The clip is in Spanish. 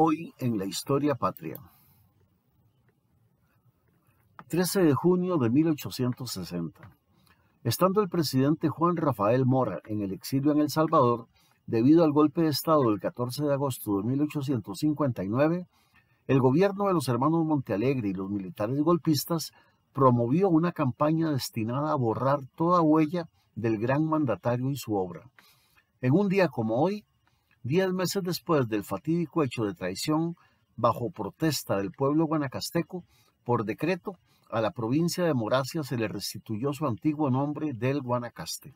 Hoy en la historia patria. 13 de junio de 1860. Estando el presidente Juan Rafael Mora en el exilio en El Salvador, debido al golpe de Estado del 14 de agosto de 1859, el gobierno de los hermanos Montealegre y los militares golpistas promovió una campaña destinada a borrar toda huella del gran mandatario y su obra. En un día como hoy, Diez meses después del fatídico hecho de traición, bajo protesta del pueblo guanacasteco, por decreto, a la provincia de Moracia se le restituyó su antiguo nombre del Guanacaste.